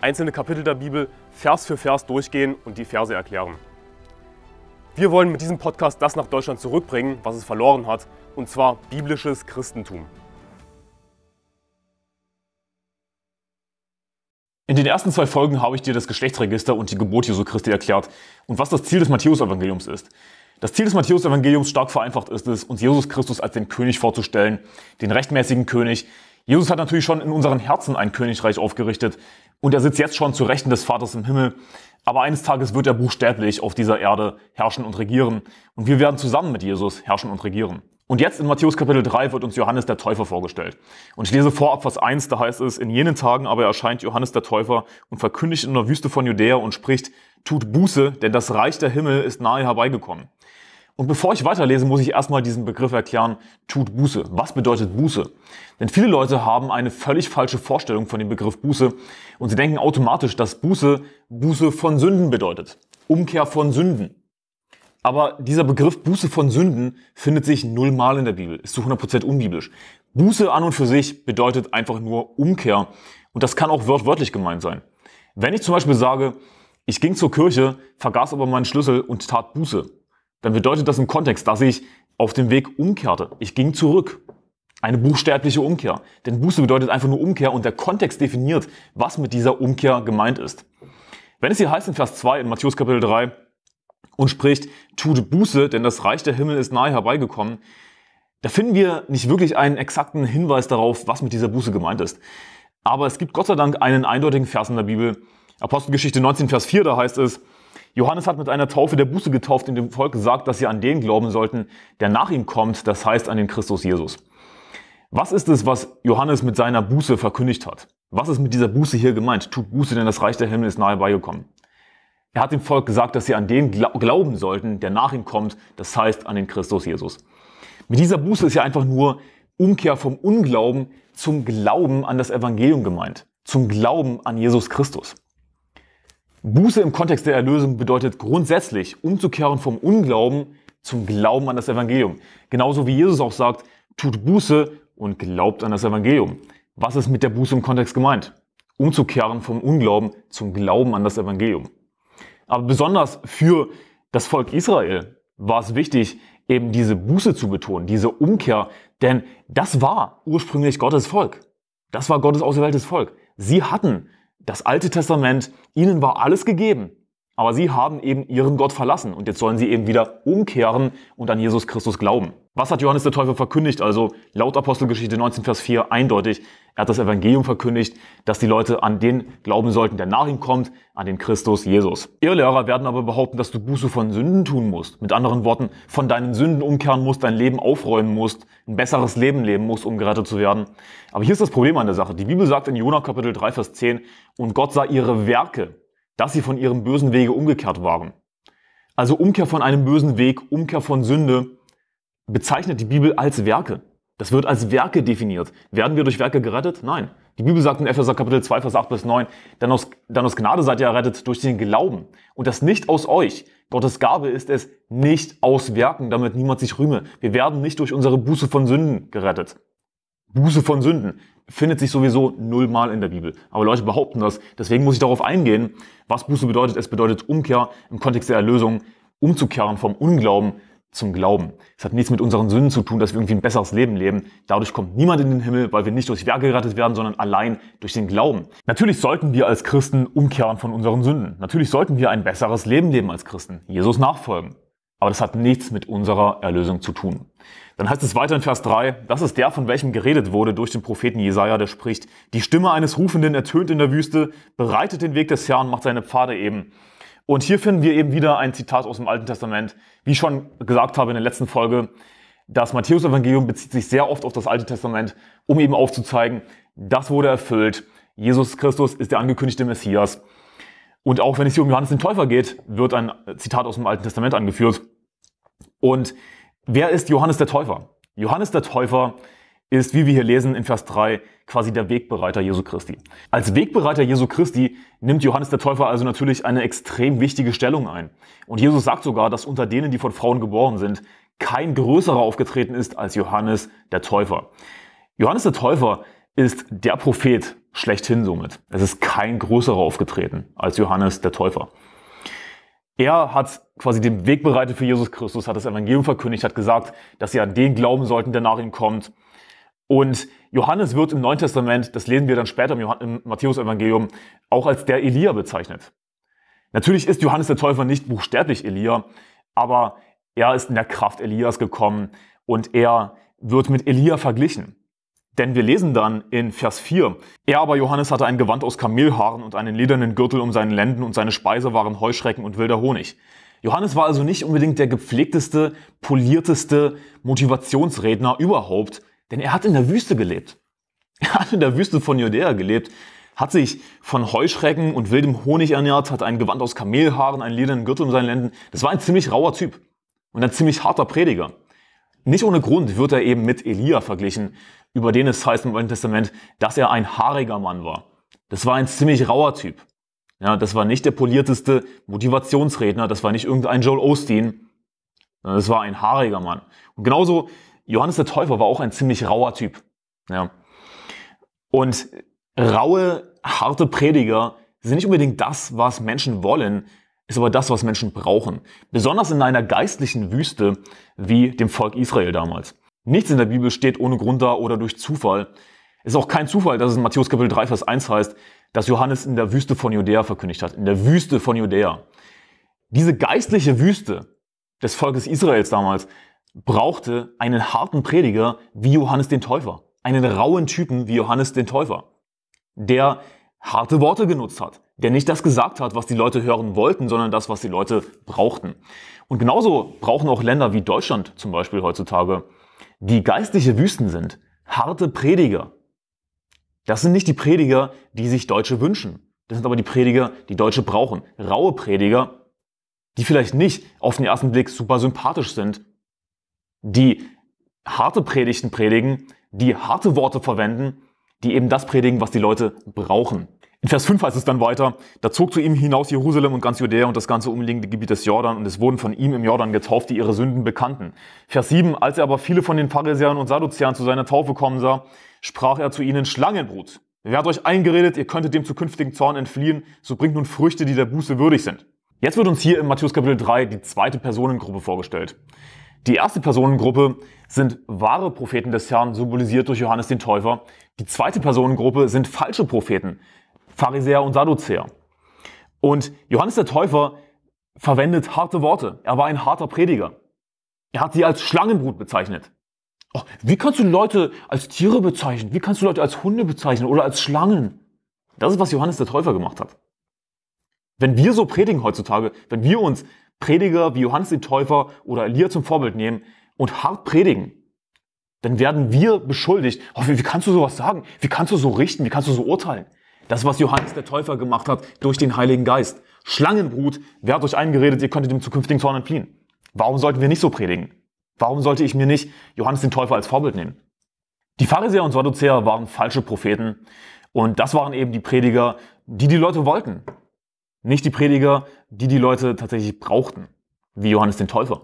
einzelne Kapitel der Bibel Vers für Vers durchgehen und die Verse erklären. Wir wollen mit diesem Podcast das nach Deutschland zurückbringen, was es verloren hat, und zwar biblisches Christentum. In den ersten zwei Folgen habe ich dir das Geschlechtsregister und die Geburt Jesu Christi erklärt und was das Ziel des Matthäusevangeliums ist. Das Ziel des Matthäusevangeliums stark vereinfacht ist es, uns Jesus Christus als den König vorzustellen, den rechtmäßigen König, Jesus hat natürlich schon in unseren Herzen ein Königreich aufgerichtet und er sitzt jetzt schon zu Rechten des Vaters im Himmel. Aber eines Tages wird er buchstäblich auf dieser Erde herrschen und regieren und wir werden zusammen mit Jesus herrschen und regieren. Und jetzt in Matthäus Kapitel 3 wird uns Johannes der Täufer vorgestellt. Und ich lese vorab Vers 1, da heißt es, in jenen Tagen aber erscheint Johannes der Täufer und verkündigt in der Wüste von Judäa und spricht, tut Buße, denn das Reich der Himmel ist nahe herbeigekommen. Und bevor ich weiterlese, muss ich erstmal diesen Begriff erklären, tut Buße. Was bedeutet Buße? Denn viele Leute haben eine völlig falsche Vorstellung von dem Begriff Buße und sie denken automatisch, dass Buße Buße von Sünden bedeutet. Umkehr von Sünden. Aber dieser Begriff Buße von Sünden findet sich nullmal in der Bibel, ist zu 100% unbiblisch. Buße an und für sich bedeutet einfach nur Umkehr. Und das kann auch wörtlich gemeint sein. Wenn ich zum Beispiel sage, ich ging zur Kirche, vergaß aber meinen Schlüssel und tat Buße, dann bedeutet das im Kontext, dass ich auf dem Weg umkehrte. Ich ging zurück. Eine buchstäbliche Umkehr. Denn Buße bedeutet einfach nur Umkehr und der Kontext definiert, was mit dieser Umkehr gemeint ist. Wenn es hier heißt in Vers 2 in Matthäus Kapitel 3 und spricht, tut Buße, denn das Reich der Himmel ist nahe herbeigekommen, da finden wir nicht wirklich einen exakten Hinweis darauf, was mit dieser Buße gemeint ist. Aber es gibt Gott sei Dank einen eindeutigen Vers in der Bibel. Apostelgeschichte 19, Vers 4, da heißt es, Johannes hat mit einer Taufe der Buße getauft und dem Volk gesagt, dass sie an den glauben sollten, der nach ihm kommt, das heißt an den Christus Jesus. Was ist es, was Johannes mit seiner Buße verkündigt hat? Was ist mit dieser Buße hier gemeint? Tut Buße, denn das Reich der Himmel ist nahe beigekommen. Er hat dem Volk gesagt, dass sie an den glauben sollten, der nach ihm kommt, das heißt an den Christus Jesus. Mit dieser Buße ist ja einfach nur Umkehr vom Unglauben zum Glauben an das Evangelium gemeint, zum Glauben an Jesus Christus. Buße im Kontext der Erlösung bedeutet grundsätzlich umzukehren vom Unglauben zum Glauben an das Evangelium. Genauso wie Jesus auch sagt, tut Buße und glaubt an das Evangelium. Was ist mit der Buße im Kontext gemeint? Umzukehren vom Unglauben zum Glauben an das Evangelium. Aber besonders für das Volk Israel war es wichtig, eben diese Buße zu betonen, diese Umkehr, denn das war ursprünglich Gottes Volk. Das war Gottes auserwähltes Volk. Sie hatten das Alte Testament, ihnen war alles gegeben. Aber sie haben eben ihren Gott verlassen und jetzt sollen sie eben wieder umkehren und an Jesus Christus glauben. Was hat Johannes der Täufer verkündigt? Also laut Apostelgeschichte 19, Vers 4 eindeutig. Er hat das Evangelium verkündigt, dass die Leute an den glauben sollten, der nach ihm kommt, an den Christus Jesus. Irrlehrer werden aber behaupten, dass du Buße von Sünden tun musst. Mit anderen Worten, von deinen Sünden umkehren musst, dein Leben aufräumen musst, ein besseres Leben leben musst, um gerettet zu werden. Aber hier ist das Problem an der Sache. Die Bibel sagt in Jonah Kapitel 3, Vers 10, und Gott sah ihre Werke dass sie von ihrem bösen Wege umgekehrt waren. Also Umkehr von einem bösen Weg, Umkehr von Sünde bezeichnet die Bibel als Werke. Das wird als Werke definiert. Werden wir durch Werke gerettet? Nein. Die Bibel sagt in Epheser Kapitel 2, Vers 8 bis 9, denn aus, denn aus Gnade seid ihr errettet durch den Glauben und das nicht aus euch. Gottes Gabe ist es nicht aus Werken, damit niemand sich rühme. Wir werden nicht durch unsere Buße von Sünden gerettet. Buße von Sünden findet sich sowieso nullmal in der Bibel. Aber Leute behaupten das. Deswegen muss ich darauf eingehen, was Buße bedeutet. Es bedeutet Umkehr im Kontext der Erlösung, umzukehren vom Unglauben zum Glauben. Es hat nichts mit unseren Sünden zu tun, dass wir irgendwie ein besseres Leben leben. Dadurch kommt niemand in den Himmel, weil wir nicht durch Werke gerettet werden, sondern allein durch den Glauben. Natürlich sollten wir als Christen umkehren von unseren Sünden. Natürlich sollten wir ein besseres Leben leben als Christen, Jesus nachfolgen. Aber das hat nichts mit unserer Erlösung zu tun. Dann heißt es weiter in Vers 3, das ist der, von welchem geredet wurde durch den Propheten Jesaja, der spricht, die Stimme eines Rufenden ertönt in der Wüste, bereitet den Weg des Herrn, macht seine Pfade eben. Und hier finden wir eben wieder ein Zitat aus dem Alten Testament, wie ich schon gesagt habe in der letzten Folge, das Matthäus-Evangelium bezieht sich sehr oft auf das Alte Testament, um eben aufzuzeigen, das wurde erfüllt. Jesus Christus ist der angekündigte Messias. Und auch wenn es hier um Johannes den Täufer geht, wird ein Zitat aus dem Alten Testament angeführt. Und Wer ist Johannes der Täufer? Johannes der Täufer ist, wie wir hier lesen in Vers 3, quasi der Wegbereiter Jesu Christi. Als Wegbereiter Jesu Christi nimmt Johannes der Täufer also natürlich eine extrem wichtige Stellung ein. Und Jesus sagt sogar, dass unter denen, die von Frauen geboren sind, kein größerer aufgetreten ist als Johannes der Täufer. Johannes der Täufer ist der Prophet schlechthin somit. Es ist kein größerer aufgetreten als Johannes der Täufer. Er hat quasi den Weg bereitet für Jesus Christus, hat das Evangelium verkündigt, hat gesagt, dass sie an den glauben sollten, der nach ihm kommt. Und Johannes wird im Neuen Testament, das lesen wir dann später im, im Matthäus-Evangelium, auch als der Elia bezeichnet. Natürlich ist Johannes der Täufer nicht buchstäblich Elia, aber er ist in der Kraft Elias gekommen und er wird mit Elia verglichen. Denn wir lesen dann in Vers 4, er aber Johannes hatte ein Gewand aus Kamelhaaren und einen ledernen Gürtel um seinen Lenden und seine Speise waren Heuschrecken und wilder Honig. Johannes war also nicht unbedingt der gepflegteste, polierteste Motivationsredner überhaupt, denn er hat in der Wüste gelebt. Er hat in der Wüste von Judäa gelebt, hat sich von Heuschrecken und wildem Honig ernährt, hat ein Gewand aus Kamelhaaren, einen ledernen Gürtel um seinen Lenden. Das war ein ziemlich rauer Typ und ein ziemlich harter Prediger. Nicht ohne Grund wird er eben mit Elia verglichen, über den es heißt im Alten Testament, dass er ein haariger Mann war. Das war ein ziemlich rauer Typ. Ja, das war nicht der polierteste Motivationsredner, das war nicht irgendein Joel Osteen, das war ein haariger Mann. Und genauso Johannes der Täufer war auch ein ziemlich rauer Typ. Ja. Und raue, harte Prediger sind nicht unbedingt das, was Menschen wollen, ist aber das, was Menschen brauchen. Besonders in einer geistlichen Wüste wie dem Volk Israel damals. Nichts in der Bibel steht ohne Grund da oder durch Zufall. Es ist auch kein Zufall, dass es in Matthäus Kapitel 3, Vers 1 heißt, dass Johannes in der Wüste von Judäa verkündigt hat. In der Wüste von Judäa. Diese geistliche Wüste des Volkes Israels damals brauchte einen harten Prediger wie Johannes den Täufer. Einen rauen Typen wie Johannes den Täufer. Der harte Worte genutzt hat, der nicht das gesagt hat, was die Leute hören wollten, sondern das, was die Leute brauchten. Und genauso brauchen auch Länder wie Deutschland zum Beispiel heutzutage, die geistliche Wüsten sind, harte Prediger. Das sind nicht die Prediger, die sich Deutsche wünschen. Das sind aber die Prediger, die Deutsche brauchen. Raue Prediger, die vielleicht nicht auf den ersten Blick super sympathisch sind, die harte Predigten predigen, die harte Worte verwenden, die eben das predigen, was die Leute brauchen. In Vers 5 heißt es dann weiter, da zog zu ihm hinaus Jerusalem und ganz Judäa und das ganze umliegende Gebiet des Jordan und es wurden von ihm im Jordan getauft, die ihre Sünden bekannten. Vers 7, als er aber viele von den Pharisäern und Sadduzäern zu seiner Taufe kommen sah, sprach er zu ihnen, Schlangenbrut, wer hat euch eingeredet, ihr könntet dem zukünftigen Zorn entfliehen, so bringt nun Früchte, die der Buße würdig sind. Jetzt wird uns hier in Matthäus Kapitel 3 die zweite Personengruppe vorgestellt. Die erste Personengruppe sind wahre Propheten des Herrn, symbolisiert durch Johannes den Täufer. Die zweite Personengruppe sind falsche Propheten, Pharisäer und Sadduzäer. Und Johannes der Täufer verwendet harte Worte. Er war ein harter Prediger. Er hat sie als Schlangenbrut bezeichnet. Oh, wie kannst du Leute als Tiere bezeichnen? Wie kannst du Leute als Hunde bezeichnen oder als Schlangen? Das ist, was Johannes der Täufer gemacht hat. Wenn wir so predigen heutzutage, wenn wir uns Prediger wie Johannes den Täufer oder Elia zum Vorbild nehmen und hart predigen, dann werden wir beschuldigt. Oh, wie, wie kannst du sowas sagen? Wie kannst du so richten? Wie kannst du so urteilen? Das, was Johannes der Täufer gemacht hat durch den Heiligen Geist. Schlangenbrut, wer hat euch eingeredet, ihr könntet dem zukünftigen Zorn entfliehen? Warum sollten wir nicht so predigen? Warum sollte ich mir nicht Johannes den Täufer als Vorbild nehmen? Die Pharisäer und Sadduzäer waren falsche Propheten und das waren eben die Prediger, die die Leute wollten. Nicht die Prediger, die die Leute tatsächlich brauchten, wie Johannes den Täufer.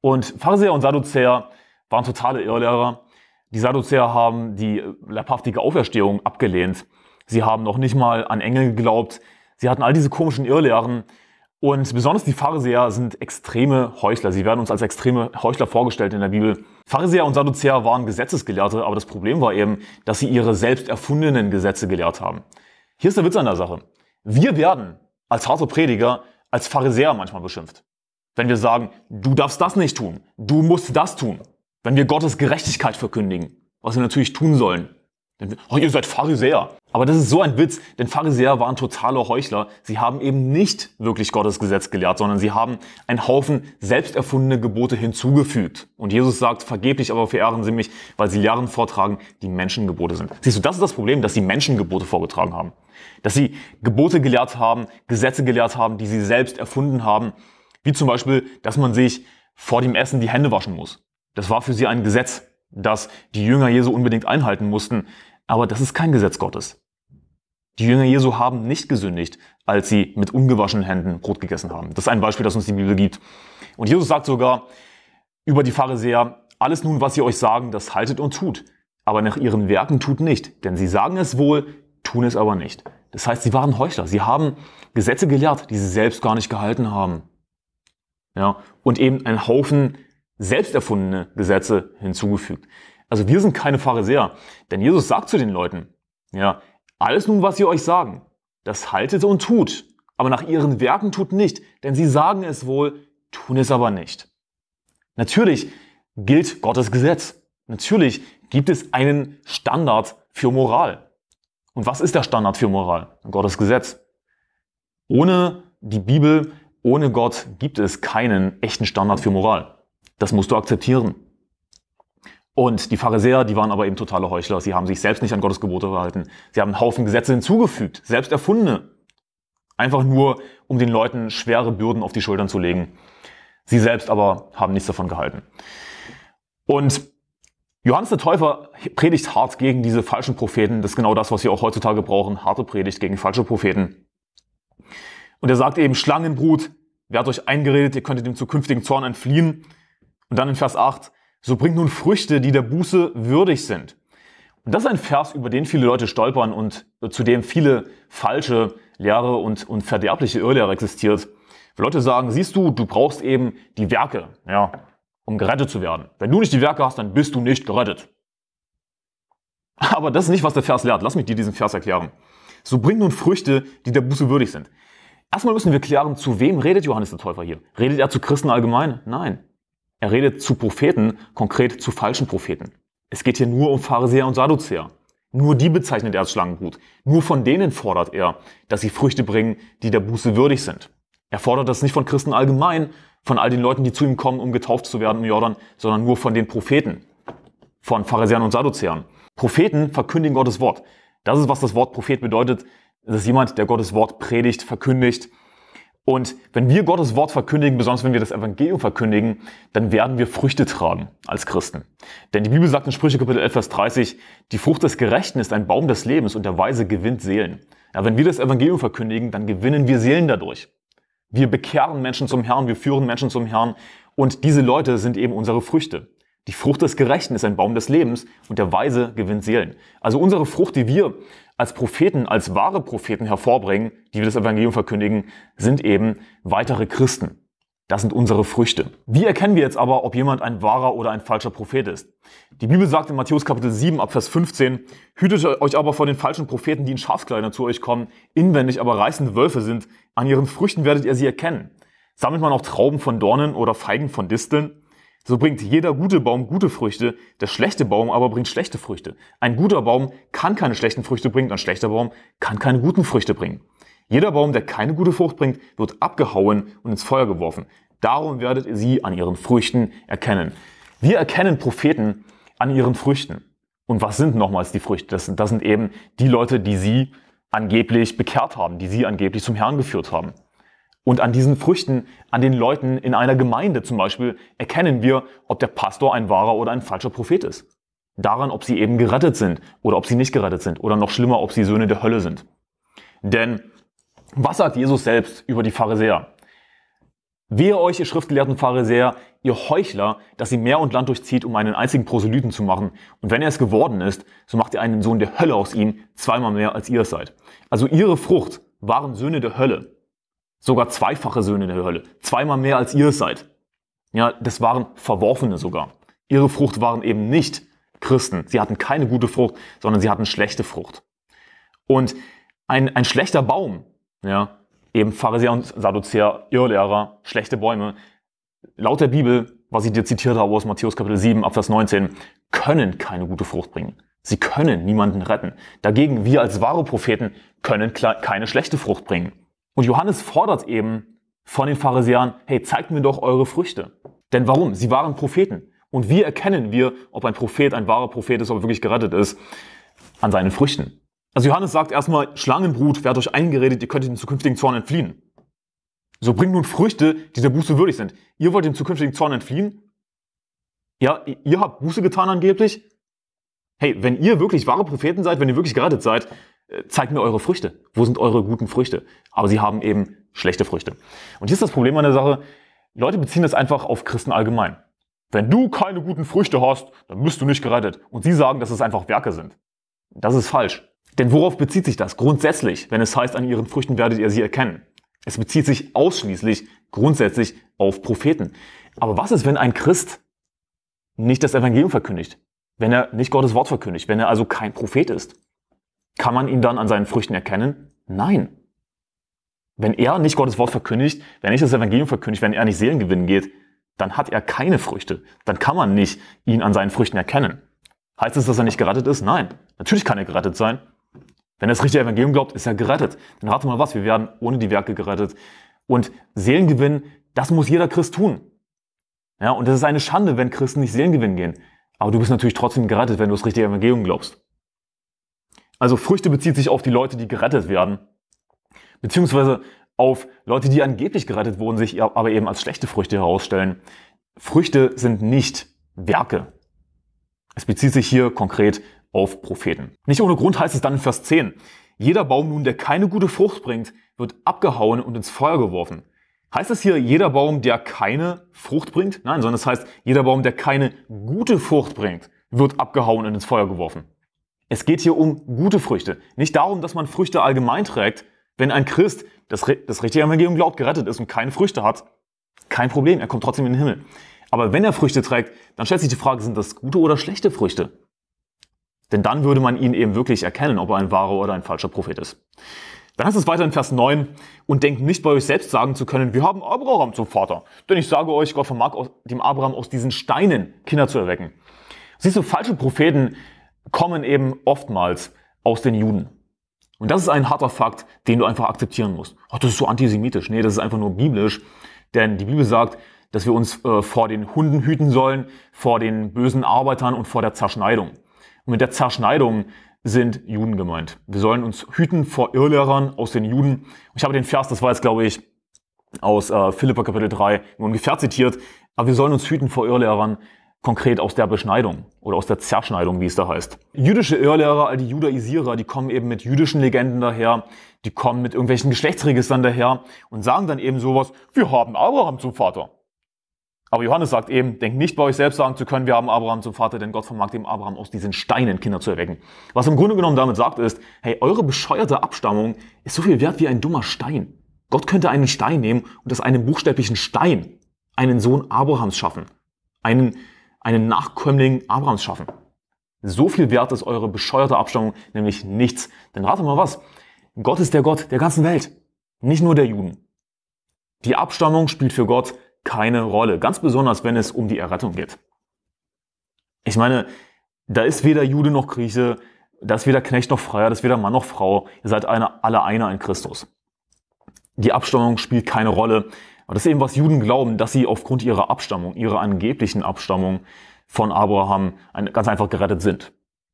Und Pharisäer und Sadduzäer waren totale Irrlehrer. Die Sadduzäer haben die leibhaftige Auferstehung abgelehnt. Sie haben noch nicht mal an Engel geglaubt. Sie hatten all diese komischen Irrlehren. Und besonders die Pharisäer sind extreme Heuchler. Sie werden uns als extreme Heuchler vorgestellt in der Bibel. Pharisäer und Sadduzäer waren Gesetzesgelehrte, aber das Problem war eben, dass sie ihre selbst erfundenen Gesetze gelehrt haben. Hier ist der Witz an der Sache. Wir werden als harter Prediger als Pharisäer manchmal beschimpft. Wenn wir sagen, du darfst das nicht tun, du musst das tun. Wenn wir Gottes Gerechtigkeit verkündigen, was wir natürlich tun sollen. Denn wir, oh, ihr seid Pharisäer. Aber das ist so ein Witz, denn Pharisäer waren totale Heuchler. Sie haben eben nicht wirklich Gottes Gesetz gelehrt, sondern sie haben einen Haufen selbst erfundene Gebote hinzugefügt. Und Jesus sagt, vergeblich aber verehren sie mich, weil sie Lehren vortragen, die Menschengebote sind. Siehst du, das ist das Problem, dass sie Menschengebote vorgetragen haben. Dass sie Gebote gelehrt haben, Gesetze gelehrt haben, die sie selbst erfunden haben. Wie zum Beispiel, dass man sich vor dem Essen die Hände waschen muss. Das war für sie ein Gesetz, das die Jünger Jesu unbedingt einhalten mussten. Aber das ist kein Gesetz Gottes. Die Jünger Jesu haben nicht gesündigt, als sie mit ungewaschenen Händen Brot gegessen haben. Das ist ein Beispiel, das uns die Bibel gibt. Und Jesus sagt sogar über die Pharisäer, alles nun, was sie euch sagen, das haltet und tut. Aber nach ihren Werken tut nicht, denn sie sagen es wohl, tun es aber nicht. Das heißt, sie waren Heuchler. Sie haben Gesetze gelehrt, die sie selbst gar nicht gehalten haben. Ja, und eben einen Haufen selbst erfundene Gesetze hinzugefügt. Also wir sind keine Pharisäer, denn Jesus sagt zu den Leuten, ja, alles nun, was sie euch sagen, das haltet und tut, aber nach ihren Werken tut nicht, denn sie sagen es wohl, tun es aber nicht. Natürlich gilt Gottes Gesetz. Natürlich gibt es einen Standard für Moral. Und was ist der Standard für Moral? Gottes Gesetz. Ohne die Bibel, ohne Gott gibt es keinen echten Standard für Moral. Das musst du akzeptieren. Und die Pharisäer, die waren aber eben totale Heuchler. Sie haben sich selbst nicht an Gottes Gebote gehalten. Sie haben einen Haufen Gesetze hinzugefügt, selbst erfundene. Einfach nur, um den Leuten schwere Bürden auf die Schultern zu legen. Sie selbst aber haben nichts davon gehalten. Und Johannes der Täufer predigt hart gegen diese falschen Propheten. Das ist genau das, was wir auch heutzutage brauchen. Harte Predigt gegen falsche Propheten. Und er sagt eben, Schlangenbrut, wer hat euch eingeredet, ihr könntet dem zukünftigen Zorn entfliehen. Und dann in Vers 8, so bringt nun Früchte, die der Buße würdig sind. Und das ist ein Vers, über den viele Leute stolpern und zu dem viele falsche Lehre und, und verderbliche Irrlehre existiert. Weil Leute sagen, siehst du, du brauchst eben die Werke, ja, um gerettet zu werden. Wenn du nicht die Werke hast, dann bist du nicht gerettet. Aber das ist nicht, was der Vers lehrt. Lass mich dir diesen Vers erklären. So bringt nun Früchte, die der Buße würdig sind. Erstmal müssen wir klären, zu wem redet Johannes der Täufer hier? Redet er zu Christen allgemein? Nein. Er redet zu Propheten, konkret zu falschen Propheten. Es geht hier nur um Pharisäer und Sadduzäer. Nur die bezeichnet er als Schlangenbrut. Nur von denen fordert er, dass sie Früchte bringen, die der Buße würdig sind. Er fordert das nicht von Christen allgemein, von all den Leuten, die zu ihm kommen, um getauft zu werden im Jordan, sondern nur von den Propheten, von Pharisäern und Sadduzäern. Propheten verkündigen Gottes Wort. Das ist, was das Wort Prophet bedeutet. Das ist jemand, der Gottes Wort predigt, verkündigt, und wenn wir Gottes Wort verkündigen, besonders wenn wir das Evangelium verkündigen, dann werden wir Früchte tragen als Christen. Denn die Bibel sagt in Sprüche Kapitel 11, Vers 30, die Frucht des Gerechten ist ein Baum des Lebens und der Weise gewinnt Seelen. Ja, wenn wir das Evangelium verkündigen, dann gewinnen wir Seelen dadurch. Wir bekehren Menschen zum Herrn, wir führen Menschen zum Herrn und diese Leute sind eben unsere Früchte. Die Frucht des Gerechten ist ein Baum des Lebens und der Weise gewinnt Seelen. Also unsere Frucht, die wir als Propheten, als wahre Propheten hervorbringen, die wir das Evangelium verkündigen, sind eben weitere Christen. Das sind unsere Früchte. Wie erkennen wir jetzt aber, ob jemand ein wahrer oder ein falscher Prophet ist? Die Bibel sagt in Matthäus Kapitel 7 ab Vers 15, hütet euch aber vor den falschen Propheten, die in Schafskleidern zu euch kommen, inwendig aber reißende Wölfe sind, an ihren Früchten werdet ihr sie erkennen. Sammelt man auch Trauben von Dornen oder Feigen von Disteln? So bringt jeder gute Baum gute Früchte, der schlechte Baum aber bringt schlechte Früchte. Ein guter Baum kann keine schlechten Früchte bringen, ein schlechter Baum kann keine guten Früchte bringen. Jeder Baum, der keine gute Frucht bringt, wird abgehauen und ins Feuer geworfen. Darum werdet ihr sie an ihren Früchten erkennen. Wir erkennen Propheten an ihren Früchten. Und was sind nochmals die Früchte? Das sind, das sind eben die Leute, die sie angeblich bekehrt haben, die sie angeblich zum Herrn geführt haben. Und an diesen Früchten, an den Leuten in einer Gemeinde zum Beispiel, erkennen wir, ob der Pastor ein wahrer oder ein falscher Prophet ist. Daran, ob sie eben gerettet sind oder ob sie nicht gerettet sind oder noch schlimmer, ob sie Söhne der Hölle sind. Denn was sagt Jesus selbst über die Pharisäer? Wehe euch, ihr schriftgelehrten Pharisäer, ihr Heuchler, dass ihr Meer und Land durchzieht, um einen einzigen Proselyten zu machen. Und wenn er es geworden ist, so macht ihr einen Sohn der Hölle aus ihm, zweimal mehr als ihr es seid. Also ihre Frucht waren Söhne der Hölle. Sogar zweifache Söhne der Hölle. Zweimal mehr als ihr es seid. Ja, das waren Verworfene sogar. Ihre Frucht waren eben nicht Christen. Sie hatten keine gute Frucht, sondern sie hatten schlechte Frucht. Und ein, ein schlechter Baum, ja, eben Pharisäer und Sadduzäer, Irrlehrer, schlechte Bäume, laut der Bibel, was ich dir zitiert habe aus Matthäus Kapitel 7, Abvers 19, können keine gute Frucht bringen. Sie können niemanden retten. Dagegen, wir als wahre Propheten können keine schlechte Frucht bringen. Und Johannes fordert eben von den Pharisäern, hey, zeigt mir doch eure Früchte. Denn warum? Sie waren Propheten. Und wie erkennen wir, ob ein Prophet ein wahrer Prophet ist, ob er wirklich gerettet ist? An seinen Früchten. Also Johannes sagt erstmal, Schlangenbrut, wer hat euch eingeredet, ihr könnt dem zukünftigen Zorn entfliehen. So bringt nun Früchte, die der Buße würdig sind. Ihr wollt dem zukünftigen Zorn entfliehen? Ja, ihr habt Buße getan angeblich? Hey, wenn ihr wirklich wahre Propheten seid, wenn ihr wirklich gerettet seid, zeigt mir eure Früchte. Wo sind eure guten Früchte? Aber sie haben eben schlechte Früchte. Und hier ist das Problem an der Sache, Leute beziehen das einfach auf Christen allgemein. Wenn du keine guten Früchte hast, dann bist du nicht gerettet. Und sie sagen, dass es einfach Werke sind. Das ist falsch. Denn worauf bezieht sich das grundsätzlich, wenn es heißt, an ihren Früchten werdet ihr sie erkennen? Es bezieht sich ausschließlich grundsätzlich auf Propheten. Aber was ist, wenn ein Christ nicht das Evangelium verkündigt? Wenn er nicht Gottes Wort verkündigt? Wenn er also kein Prophet ist? Kann man ihn dann an seinen Früchten erkennen? Nein. Wenn er nicht Gottes Wort verkündigt, wenn er nicht das Evangelium verkündigt, wenn er nicht Seelen geht, dann hat er keine Früchte. Dann kann man nicht ihn an seinen Früchten erkennen. Heißt es, das, dass er nicht gerettet ist? Nein. Natürlich kann er gerettet sein. Wenn er das richtige Evangelium glaubt, ist er gerettet. Dann rate mal was, wir werden ohne die Werke gerettet. Und Seelengewinn, das muss jeder Christ tun. Ja, und das ist eine Schande, wenn Christen nicht Seelengewinn gehen. Aber du bist natürlich trotzdem gerettet, wenn du das richtige Evangelium glaubst. Also Früchte bezieht sich auf die Leute, die gerettet werden. Beziehungsweise auf Leute, die angeblich gerettet wurden, sich aber eben als schlechte Früchte herausstellen. Früchte sind nicht Werke. Es bezieht sich hier konkret auf Propheten. Nicht ohne Grund heißt es dann in Vers 10, jeder Baum nun, der keine gute Frucht bringt, wird abgehauen und ins Feuer geworfen. Heißt es hier jeder Baum, der keine Frucht bringt? Nein, sondern es heißt jeder Baum, der keine gute Frucht bringt, wird abgehauen und ins Feuer geworfen. Es geht hier um gute Früchte. Nicht darum, dass man Früchte allgemein trägt. Wenn ein Christ das, das richtige Evangelium glaubt, gerettet ist und keine Früchte hat, kein Problem, er kommt trotzdem in den Himmel. Aber wenn er Früchte trägt, dann stellt sich die Frage, sind das gute oder schlechte Früchte? Denn dann würde man ihn eben wirklich erkennen, ob er ein wahrer oder ein falscher Prophet ist. Dann heißt es weiter in Vers 9, und denkt nicht bei euch selbst sagen zu können, wir haben Abraham zum Vater. Denn ich sage euch, Gott vermag aus dem Abraham aus diesen Steinen Kinder zu erwecken. Siehst du, falsche Propheten kommen eben oftmals aus den Juden. Und das ist ein harter Fakt, den du einfach akzeptieren musst. Ach, das ist so antisemitisch. Nee, das ist einfach nur biblisch. Denn die Bibel sagt, dass wir uns äh, vor den Hunden hüten sollen, vor den bösen Arbeitern und vor der Zerschneidung. Und mit der Zerschneidung sind Juden gemeint. Wir sollen uns hüten vor Irrlehrern aus den Juden. ich habe den Vers, das war jetzt, glaube ich, aus äh, Philippa Kapitel 3 ungefähr zitiert, aber wir sollen uns hüten vor Irrlehrern konkret aus der Beschneidung oder aus der Zerschneidung, wie es da heißt. Jüdische Irrlehrer, all die Judaisierer, die kommen eben mit jüdischen Legenden daher, die kommen mit irgendwelchen Geschlechtsregistern daher und sagen dann eben sowas, wir haben Abraham zum Vater. Aber Johannes sagt eben, denkt nicht bei euch selbst sagen zu können, wir haben Abraham zum Vater, denn Gott vermag dem Abraham aus diesen Steinen Kinder zu erwecken. Was im Grunde genommen damit sagt ist, hey, eure bescheuerte Abstammung ist so viel wert wie ein dummer Stein. Gott könnte einen Stein nehmen und aus einem buchstäblichen Stein einen Sohn Abrahams schaffen. Einen einen Nachkömmling Abrahams schaffen. So viel wert ist eure bescheuerte Abstammung nämlich nichts. Denn rate mal was. Gott ist der Gott der ganzen Welt. Nicht nur der Juden. Die Abstammung spielt für Gott keine Rolle. Ganz besonders, wenn es um die Errettung geht. Ich meine, da ist weder Jude noch Grieche, da ist weder Knecht noch Freier, da ist weder Mann noch Frau. Ihr seid eine, alle einer in Christus. Die Abstammung spielt keine Rolle. Und das ist eben, was Juden glauben, dass sie aufgrund ihrer Abstammung, ihrer angeblichen Abstammung von Abraham ganz einfach gerettet sind.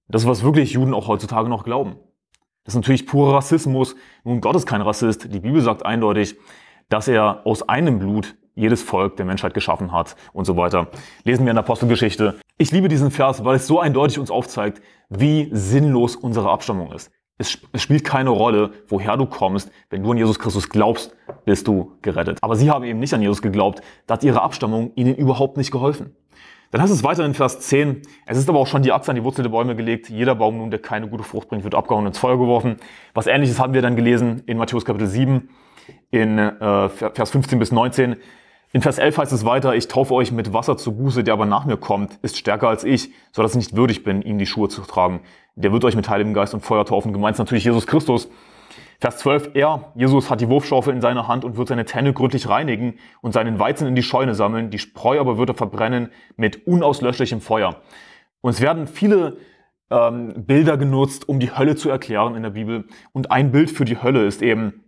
Das ist, was wirklich Juden auch heutzutage noch glauben. Das ist natürlich purer Rassismus. Nun, Gott ist kein Rassist. Die Bibel sagt eindeutig, dass er aus einem Blut jedes Volk der Menschheit geschaffen hat und so weiter. Lesen wir in der Apostelgeschichte. Ich liebe diesen Vers, weil es so eindeutig uns aufzeigt, wie sinnlos unsere Abstammung ist. Es, es spielt keine Rolle, woher du kommst. Wenn du an Jesus Christus glaubst, bist du gerettet. Aber sie haben eben nicht an Jesus geglaubt. Da hat ihre Abstammung ihnen überhaupt nicht geholfen. Dann heißt es weiter in Vers 10, es ist aber auch schon die Axt an die Wurzel der Bäume gelegt, jeder Baum nun, der keine gute Frucht bringt, wird abgehauen und ins Feuer geworfen. Was ähnliches haben wir dann gelesen in Matthäus Kapitel 7, in äh, Vers 15 bis 19. In Vers 11 heißt es weiter, ich taufe euch mit Wasser zu Buße, der aber nach mir kommt, ist stärker als ich, so dass ich nicht würdig bin, ihm die Schuhe zu tragen. Der wird euch mit Heiligem Geist und Feuer taufen. Gemeint ist natürlich Jesus Christus. Vers 12, er, Jesus, hat die Wurfschaufel in seiner Hand und wird seine Tenne gründlich reinigen und seinen Weizen in die Scheune sammeln. Die Spreu aber wird er verbrennen mit unauslöschlichem Feuer. Und es werden viele ähm, Bilder genutzt, um die Hölle zu erklären in der Bibel. Und ein Bild für die Hölle ist eben,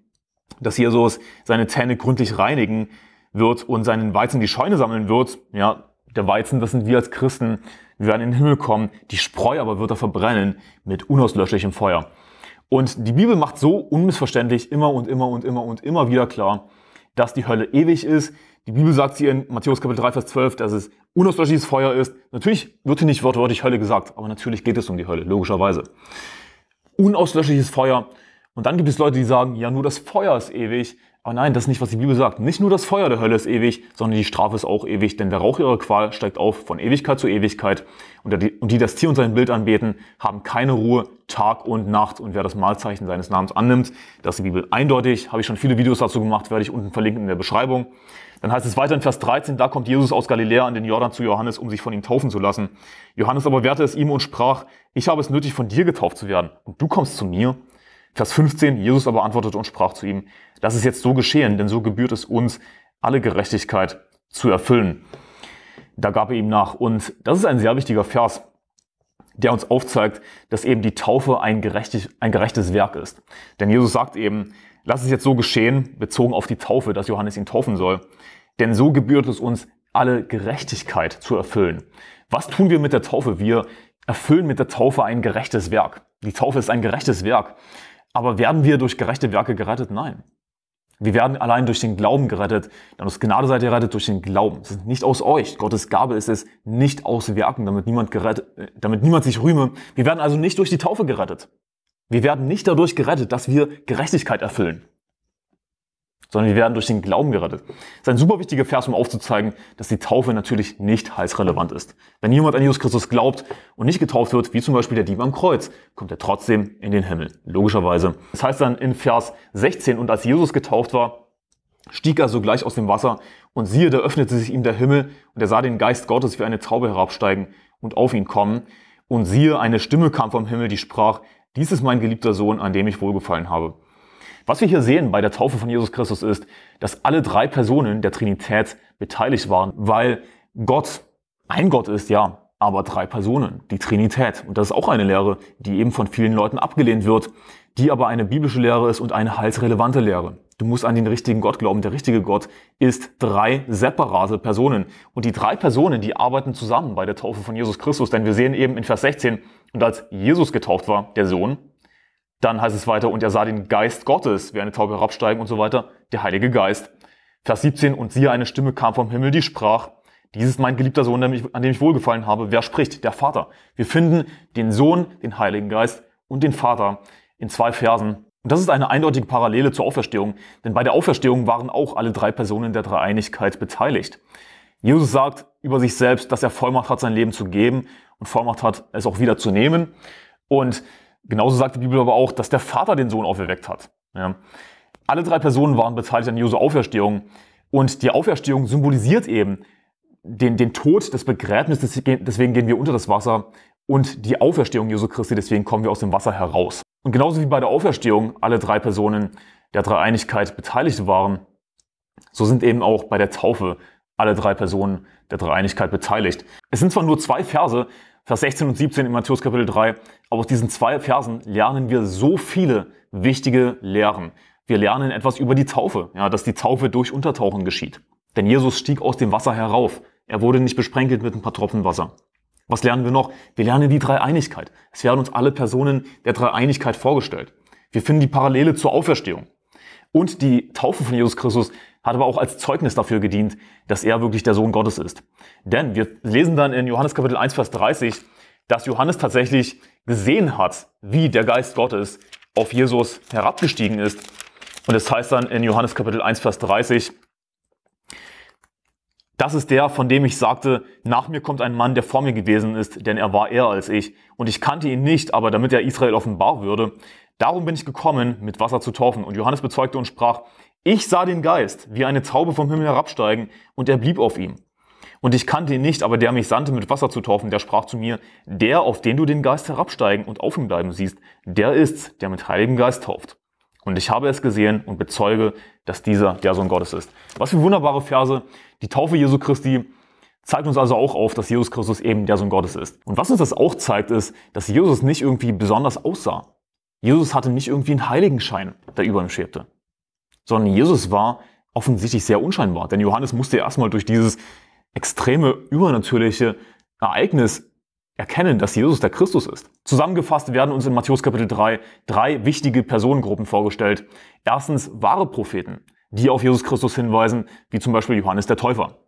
dass Jesus seine Zähne gründlich reinigen wird und seinen Weizen in die Scheune sammeln wird, ja, der Weizen, das sind wir als Christen, wir werden in den Himmel kommen, die Spreu aber wird er verbrennen mit unauslöschlichem Feuer. Und die Bibel macht so unmissverständlich immer und immer und immer und immer wieder klar, dass die Hölle ewig ist. Die Bibel sagt sie in Matthäus Kapitel 3, Vers 12, dass es unauslöschliches Feuer ist. Natürlich wird hier nicht wortwörtlich Hölle gesagt, aber natürlich geht es um die Hölle, logischerweise. Unauslöschliches Feuer. Und dann gibt es Leute, die sagen, ja, nur das Feuer ist ewig. Aber ah, nein, das ist nicht, was die Bibel sagt. Nicht nur das Feuer der Hölle ist ewig, sondern die Strafe ist auch ewig, denn der Rauch ihrer Qual steigt auf von Ewigkeit zu Ewigkeit. Und die, und die das Tier und sein Bild anbeten, haben keine Ruhe Tag und Nacht. Und wer das Malzeichen seines Namens annimmt, das ist die Bibel eindeutig. Habe ich schon viele Videos dazu gemacht, werde ich unten verlinken in der Beschreibung. Dann heißt es weiter in Vers 13, da kommt Jesus aus Galiläa an den Jordan zu Johannes, um sich von ihm taufen zu lassen. Johannes aber wehrte es ihm und sprach, ich habe es nötig, von dir getauft zu werden. Und du kommst zu mir. Vers 15, Jesus aber antwortete und sprach zu ihm, das ist jetzt so geschehen, denn so gebührt es uns, alle Gerechtigkeit zu erfüllen. Da gab er ihm nach. Und das ist ein sehr wichtiger Vers, der uns aufzeigt, dass eben die Taufe ein, ein gerechtes Werk ist. Denn Jesus sagt eben, lass es jetzt so geschehen, bezogen auf die Taufe, dass Johannes ihn taufen soll. Denn so gebührt es uns, alle Gerechtigkeit zu erfüllen. Was tun wir mit der Taufe? Wir erfüllen mit der Taufe ein gerechtes Werk. Die Taufe ist ein gerechtes Werk. Aber werden wir durch gerechte Werke gerettet? Nein. Wir werden allein durch den Glauben gerettet. Denn aus Gnade seid ihr gerettet durch den Glauben. Es ist nicht aus euch. Gottes Gabe ist es nicht aus Werken, damit niemand, gerettet, damit niemand sich rühme. Wir werden also nicht durch die Taufe gerettet. Wir werden nicht dadurch gerettet, dass wir Gerechtigkeit erfüllen sondern wir werden durch den Glauben gerettet. Das ist ein super wichtiger Vers, um aufzuzeigen, dass die Taufe natürlich nicht heilsrelevant ist. Wenn jemand an Jesus Christus glaubt und nicht getauft wird, wie zum Beispiel der Dieb am Kreuz, kommt er trotzdem in den Himmel, logischerweise. Das heißt dann in Vers 16, und als Jesus getauft war, stieg er sogleich aus dem Wasser, und siehe, da öffnete sich ihm der Himmel, und er sah den Geist Gottes wie eine Taube herabsteigen und auf ihn kommen. Und siehe, eine Stimme kam vom Himmel, die sprach, dies ist mein geliebter Sohn, an dem ich wohlgefallen habe. Was wir hier sehen bei der Taufe von Jesus Christus ist, dass alle drei Personen der Trinität beteiligt waren, weil Gott ein Gott ist, ja, aber drei Personen, die Trinität. Und das ist auch eine Lehre, die eben von vielen Leuten abgelehnt wird, die aber eine biblische Lehre ist und eine heilsrelevante Lehre. Du musst an den richtigen Gott glauben. Der richtige Gott ist drei separate Personen. Und die drei Personen, die arbeiten zusammen bei der Taufe von Jesus Christus. Denn wir sehen eben in Vers 16, und als Jesus getauft war, der Sohn, dann heißt es weiter, und er sah den Geist Gottes wie eine Taube herabsteigen und so weiter, der Heilige Geist. Vers 17, und siehe, eine Stimme kam vom Himmel, die sprach, dies ist mein geliebter Sohn, an dem ich wohlgefallen habe. Wer spricht? Der Vater. Wir finden den Sohn, den Heiligen Geist und den Vater in zwei Versen. Und das ist eine eindeutige Parallele zur Auferstehung, denn bei der Auferstehung waren auch alle drei Personen der Dreieinigkeit beteiligt. Jesus sagt über sich selbst, dass er Vollmacht hat, sein Leben zu geben und Vollmacht hat, es auch wieder zu nehmen. Und Genauso sagt die Bibel aber auch, dass der Vater den Sohn auferweckt hat. Ja. Alle drei Personen waren beteiligt an Jesu Auferstehung. Und die Auferstehung symbolisiert eben den, den Tod, das Begräbnis, deswegen gehen wir unter das Wasser und die Auferstehung Jesu Christi, deswegen kommen wir aus dem Wasser heraus. Und genauso wie bei der Auferstehung alle drei Personen der Dreieinigkeit beteiligt waren, so sind eben auch bei der Taufe alle drei Personen der Dreieinigkeit beteiligt. Es sind zwar nur zwei Verse, Vers 16 und 17 in Matthäus Kapitel 3, aber aus diesen zwei Versen lernen wir so viele wichtige Lehren. Wir lernen etwas über die Taufe, ja, dass die Taufe durch Untertauchen geschieht. Denn Jesus stieg aus dem Wasser herauf. Er wurde nicht besprenkelt mit ein paar Tropfen Wasser. Was lernen wir noch? Wir lernen die Dreieinigkeit. Es werden uns alle Personen der Dreieinigkeit vorgestellt. Wir finden die Parallele zur Auferstehung. Und die Taufe von Jesus Christus hat aber auch als Zeugnis dafür gedient, dass er wirklich der Sohn Gottes ist. Denn wir lesen dann in Johannes Kapitel 1, Vers 30, dass Johannes tatsächlich gesehen hat, wie der Geist Gottes auf Jesus herabgestiegen ist. Und es das heißt dann in Johannes Kapitel 1, Vers 30, das ist der, von dem ich sagte, nach mir kommt ein Mann, der vor mir gewesen ist, denn er war eher als ich. Und ich kannte ihn nicht, aber damit er Israel offenbar würde, darum bin ich gekommen, mit Wasser zu taufen. Und Johannes bezeugte und sprach, ich sah den Geist wie eine Taube vom Himmel herabsteigen, und er blieb auf ihm. Und ich kannte ihn nicht, aber der mich sandte, mit Wasser zu taufen, der sprach zu mir, der, auf den du den Geist herabsteigen und auf ihm bleiben siehst, der ist's, der mit Heiligen Geist tauft. Und ich habe es gesehen und bezeuge, dass dieser der Sohn Gottes ist. Was für wunderbare Verse. Die Taufe Jesu Christi zeigt uns also auch auf, dass Jesus Christus eben der Sohn Gottes ist. Und was uns das auch zeigt, ist, dass Jesus nicht irgendwie besonders aussah. Jesus hatte nicht irgendwie einen Heiligenschein, der über ihm schwebte. Sondern Jesus war offensichtlich sehr unscheinbar. Denn Johannes musste erstmal durch dieses extreme übernatürliche Ereignis erkennen, dass Jesus der Christus ist. Zusammengefasst werden uns in Matthäus Kapitel 3 drei wichtige Personengruppen vorgestellt. Erstens wahre Propheten, die auf Jesus Christus hinweisen, wie zum Beispiel Johannes der Täufer.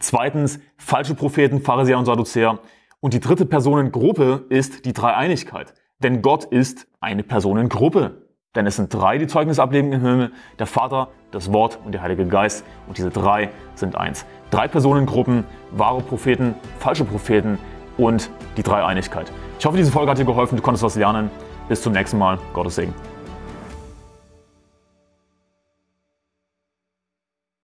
Zweitens falsche Propheten, Pharisäer und Sadduzäer. Und die dritte Personengruppe ist die Dreieinigkeit. Denn Gott ist eine Personengruppe. Denn es sind drei, die Zeugnis ablegen im Himmel, der Vater, das Wort und der Heilige Geist. Und diese drei sind eins drei Personengruppen, wahre Propheten, falsche Propheten und die Dreieinigkeit. Ich hoffe, diese Folge hat dir geholfen, du konntest was lernen. Bis zum nächsten Mal. Gottes Segen.